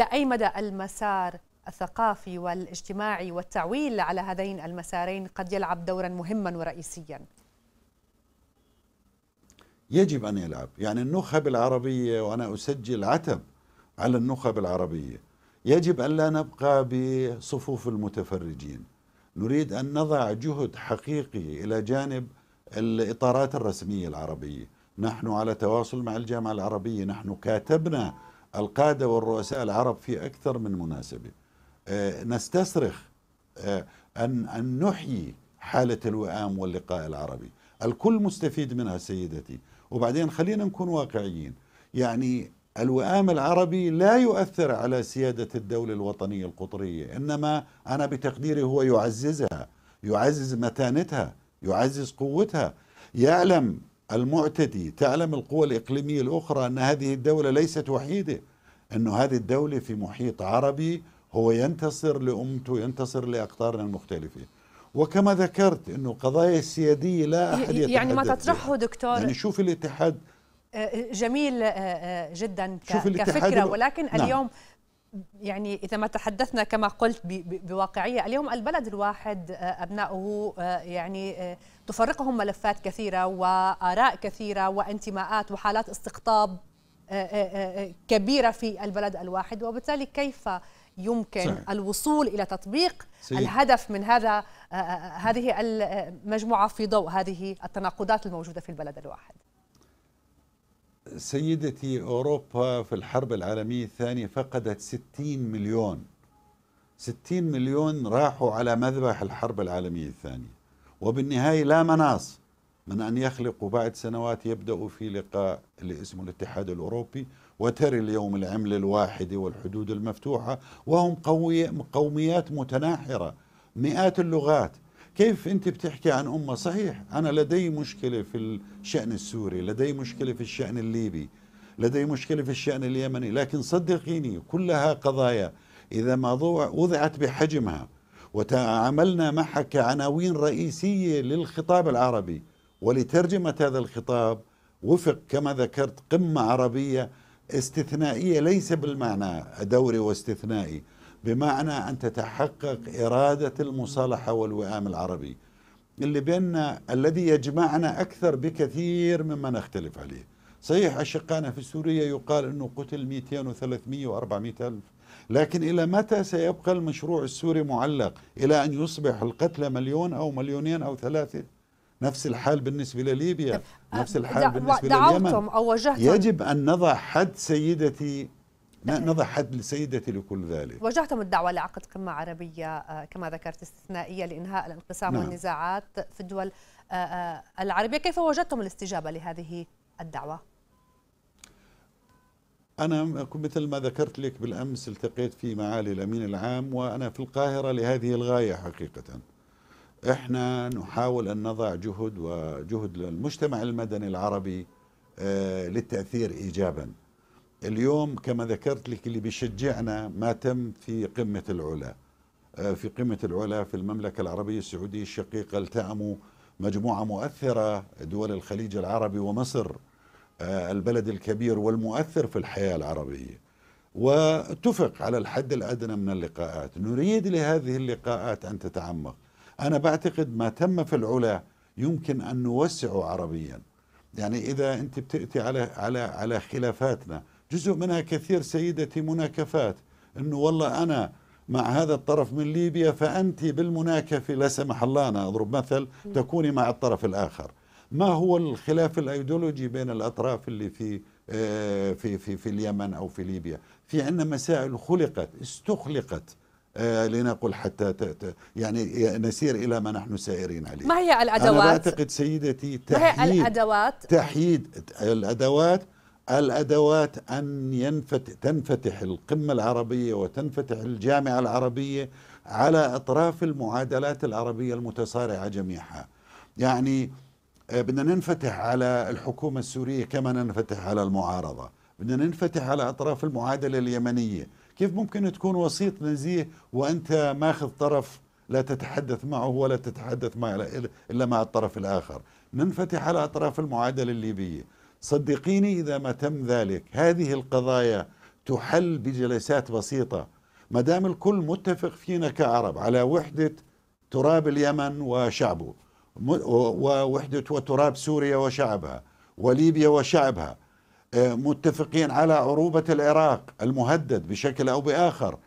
لأي مدى المسار الثقافي والاجتماعي والتعويل على هذين المسارين قد يلعب دورا مهما ورئيسيا يجب أن يلعب يعني النخب العربية وأنا أسجل عتب على النخب العربية يجب أن لا نبقى بصفوف المتفرجين نريد أن نضع جهد حقيقي إلى جانب الإطارات الرسمية العربية نحن على تواصل مع الجامعة العربية نحن كاتبنا القادة والرؤساء العرب في أكثر من مناسبة آه، نستصرخ آه، أن أن نحيي حالة الوئام واللقاء العربي الكل مستفيد منها سيدتي وبعدين خلينا نكون واقعيين يعني الوئام العربي لا يؤثر على سيادة الدولة الوطنية القطرية إنما أنا بتقديري هو يعززها يعزز متانتها يعزز قوتها يعلم المعتدي تعلم القوى الإقليمية الأخرى أن هذه الدولة ليست وحيدة أن هذه الدولة في محيط عربي هو ينتصر لأمته ينتصر لأقطارنا المختلفة وكما ذكرت أنه قضايا السيادية لا أحد يعني يتحدث يعني ما تطرحه دكتور يعني شوف الاتحاد آه، آه، جميل آه، جدا كفكره ولكن نعم. اليوم يعني إذا ما تحدثنا كما قلت بواقعية اليوم البلد الواحد آه، أبناؤه آه، يعني آه، تفرقهم ملفات كثيرة وآراء كثيرة وانتماءات وحالات استقطاب كبيرة في البلد الواحد وبالتالي كيف يمكن صحيح. الوصول إلى تطبيق صحيح. الهدف من هذا هذه المجموعة في ضوء هذه التناقضات الموجودة في البلد الواحد سيدتي أوروبا في الحرب العالمية الثانية فقدت 60 مليون 60 مليون راحوا على مذبح الحرب العالمية الثانية وبالنهاية لا مناص من أن يخلقوا بعد سنوات يبدأوا في لقاء اللي اسمه الاتحاد الأوروبي وترى اليوم العملة الواحدة والحدود المفتوحة وهم قوميات متناحرة مئات اللغات كيف انت بتحكي عن امه صحيح انا لدي مشكله في الشان السوري لدي مشكله في الشان الليبي لدي مشكله في الشان اليمني لكن صدقيني كلها قضايا اذا ما وضعت بحجمها وتعاملنا معها كعناوين رئيسيه للخطاب العربي ولترجمه هذا الخطاب وفق كما ذكرت قمه عربيه استثنائيه ليس بالمعنى دوري واستثنائي بمعنى أن تتحقق إرادة المصالحة والوئام العربي اللي بيننا الذي يجمعنا أكثر بكثير مما نختلف عليه صحيح أشقائنا في سوريا يقال أنه قتل 200 و300 و400 ألف لكن إلى متى سيبقى المشروع السوري معلق إلى أن يصبح القتلى مليون أو مليونين أو ثلاثة نفس الحال بالنسبة لليبيا نفس آه، الحال بالنسبة لليمن أو يجب أن نضع حد سيدتي نضع حد لسيدتي لكل ذلك وجهتم الدعوة لعقد قمة عربية آه، كما ذكرت استثنائية لإنهاء الانقسام نعم. والنزاعات في الدول آه، آه، العربية كيف وجدتم الاستجابة لهذه الدعوة؟ أنا مثل ما ذكرت لك بالأمس التقيت في معالي الأمين العام وأنا في القاهرة لهذه الغاية حقيقة إحنا نحاول أن نضع جهد وجهد للمجتمع المدني العربي للتأثير إيجاباً اليوم كما ذكرت لك اللي بيشجعنا ما تم في قمة العلا آه، في قمة العلا في المملكة العربية السعودية الشقيقة التأموا مجموعة مؤثرة دول الخليج العربي ومصر آه، البلد الكبير والمؤثر في الحياة العربية واتفق على الحد الأدنى من اللقاءات نريد لهذه اللقاءات أن تتعمق أنا بعتقد ما تم في العلا يمكن أن نوسعه عربيا يعني إذا أنت بتأتي على, على, على خلافاتنا جزء منها كثير سيدتي مناكفات انه والله انا مع هذا الطرف من ليبيا فانت بالمناكفه لا سمح الله انا اضرب مثل تكوني مع الطرف الاخر ما هو الخلاف الايديولوجي بين الاطراف اللي في آه، في في في اليمن او في ليبيا في عندنا مسائل خلقت استخلقت آه، لنقل حتى يعني نسير الى ما نحن سائرين عليه ما هي الادوات انا اعتقد سيدتي تحييد ما هي الادوات تحييد الادوات الأدوات أن ينفتح تنفتح القمة العربية وتنفتح الجامعة العربية على أطراف المعادلات العربية المتصارعة جميعها يعني آه، بدنا ننفتح على الحكومة السورية كما ننفتح على المعارضة بدنا ننفتح على أطراف المعادلة اليمنية كيف ممكن تكون وسيط نزيه وأنت ماخذ طرف لا تتحدث معه ولا تتحدث مع إلا مع الطرف الآخر ننفتح على أطراف المعادلة الليبية صدقيني إذا ما تم ذلك هذه القضايا تحل بجلسات بسيطة ما دام الكل متفق فينا كعرب على وحدة تراب اليمن وشعبه ووحدة وتراب سوريا وشعبها وليبيا وشعبها آه، متفقين على عروبة العراق المهدد بشكل أو بآخر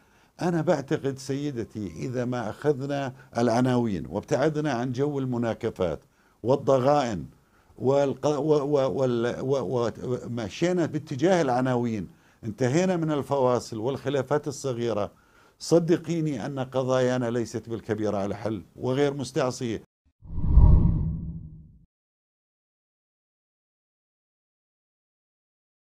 أنا بعتقد سيدتي إذا ما أخذنا العناوين وابتعدنا عن جو المناكفات والضغائن ومشينا باتجاه العناوين انتهينا من الفواصل والخلافات الصغيرة صدقيني أن قضايانا ليست بالكبيرة على حل وغير مستعصية